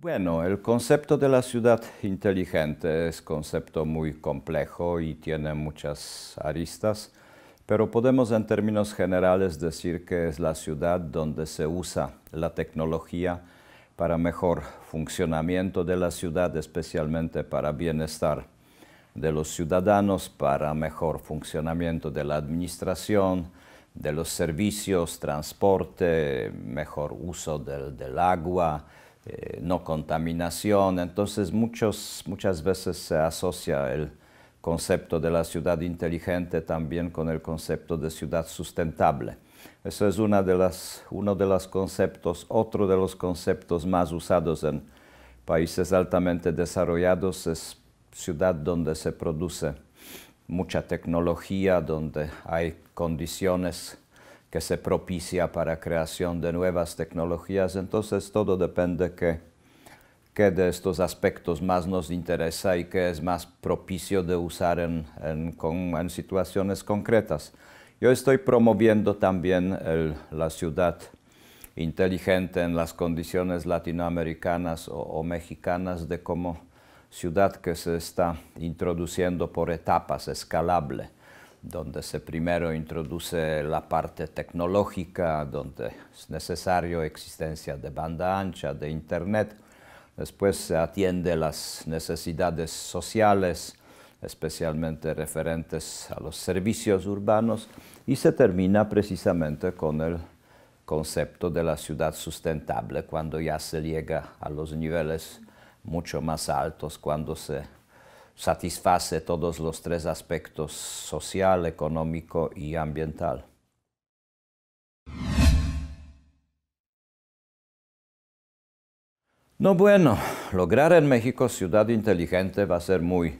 Bueno, el concepto de la ciudad inteligente es concepto muy complejo y tiene muchas aristas, pero podemos en términos generales decir que es la ciudad donde se usa la tecnología para mejor funcionamiento de la ciudad, especialmente para bienestar de los ciudadanos, para mejor funcionamiento de la administración, de los servicios, transporte, mejor uso del, del agua, eh, no contaminación. Entonces muchos, muchas veces se asocia el concepto de la ciudad inteligente también con el concepto de ciudad sustentable. Eso es una de las, uno de los conceptos, otro de los conceptos más usados en países altamente desarrollados es ciudad donde se produce mucha tecnología, donde hay condiciones que se propicia para creación de nuevas tecnologías. Entonces todo depende que, qué de estos aspectos más nos interesa y qué es más propicio de usar en, en, con, en situaciones concretas. Yo estoy promoviendo también la ciudad inteligente en las condiciones latinoamericanas o, o mexicanas de como ciudad que se está introduciendo por etapas, escalable donde se primero introduce la parte tecnológica, donde es necesario existencia de banda ancha, de Internet. Después se atiende las necesidades sociales, especialmente referentes a los servicios urbanos, y se termina precisamente con el concepto de la ciudad sustentable, cuando ya se llega a los niveles mucho más altos, cuando se satisface todos los tres aspectos social, económico y ambiental. No bueno, lograr en México ciudad inteligente va a ser muy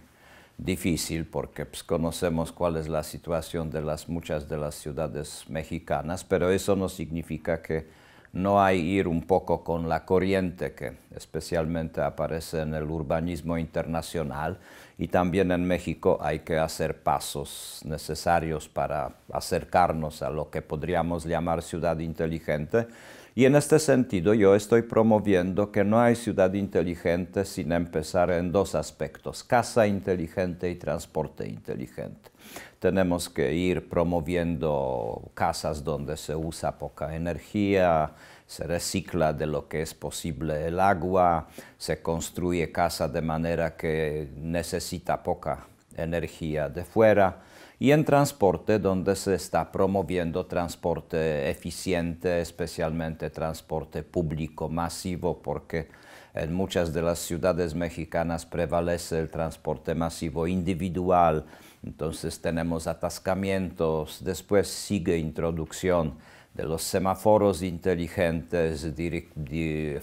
difícil porque pues, conocemos cuál es la situación de las muchas de las ciudades mexicanas, pero eso no significa que no hay ir un poco con la corriente que especialmente aparece en el urbanismo internacional y también en México hay que hacer pasos necesarios para acercarnos a lo que podríamos llamar ciudad inteligente y en este sentido yo estoy promoviendo que no hay ciudad inteligente sin empezar en dos aspectos, casa inteligente y transporte inteligente. Tenemos que ir promoviendo casas donde se usa poca energía, se recicla de lo que es posible el agua, se construye casa de manera que necesita poca energía de fuera y en transporte, donde se está promoviendo transporte eficiente, especialmente transporte público masivo, porque en muchas de las ciudades mexicanas prevalece el transporte masivo individual, entonces tenemos atascamientos, después sigue introducción de los semáforos inteligentes,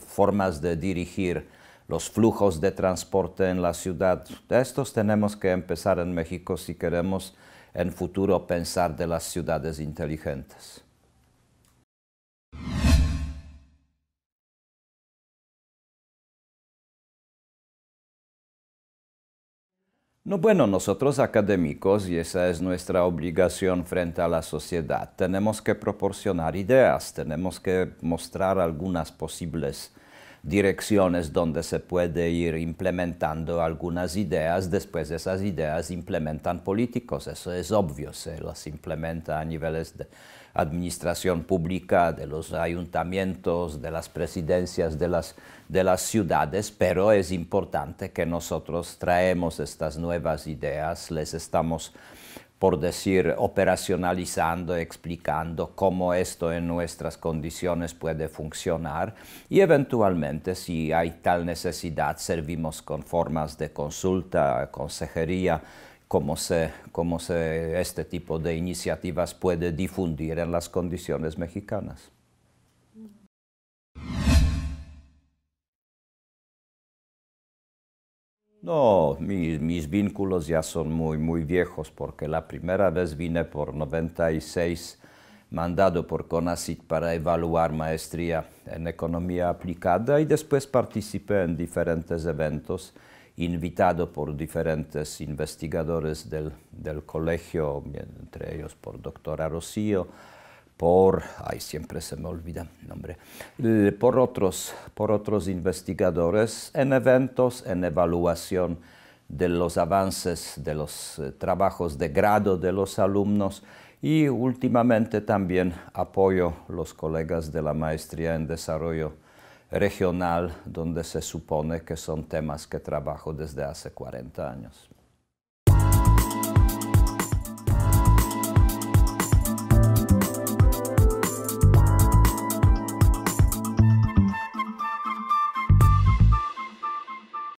formas de dirigir los flujos de transporte en la ciudad. De estos tenemos que empezar en México si queremos en futuro pensar de las ciudades inteligentes. No, bueno, nosotros académicos, y esa es nuestra obligación frente a la sociedad, tenemos que proporcionar ideas, tenemos que mostrar algunas posibles direcciones donde se puede ir implementando algunas ideas, después esas ideas implementan políticos, eso es obvio, se las implementa a niveles de administración pública, de los ayuntamientos, de las presidencias, de las, de las ciudades, pero es importante que nosotros traemos estas nuevas ideas, les estamos por decir, operacionalizando, explicando cómo esto en nuestras condiciones puede funcionar y eventualmente si hay tal necesidad servimos con formas de consulta, consejería, cómo se, cómo se este tipo de iniciativas puede difundir en las condiciones mexicanas. No, mis, vínculos ya son muy, muy viejos porque la primera vez vine por 96 mandado por CONACYT para evaluar maestría en economía aplicada y después participé en diferentes eventos invitado por diferentes investigadores del, del colegio, entre ellos por doctora Rocío, por, siempre se me olvida nombre, por otros, por otros investigadores en eventos, en evaluación de los avances de los eh, trabajos de grado de los alumnos y últimamente también apoyo los colegas de la maestría en desarrollo regional, donde se supone que son temas que trabajo desde hace 40 años.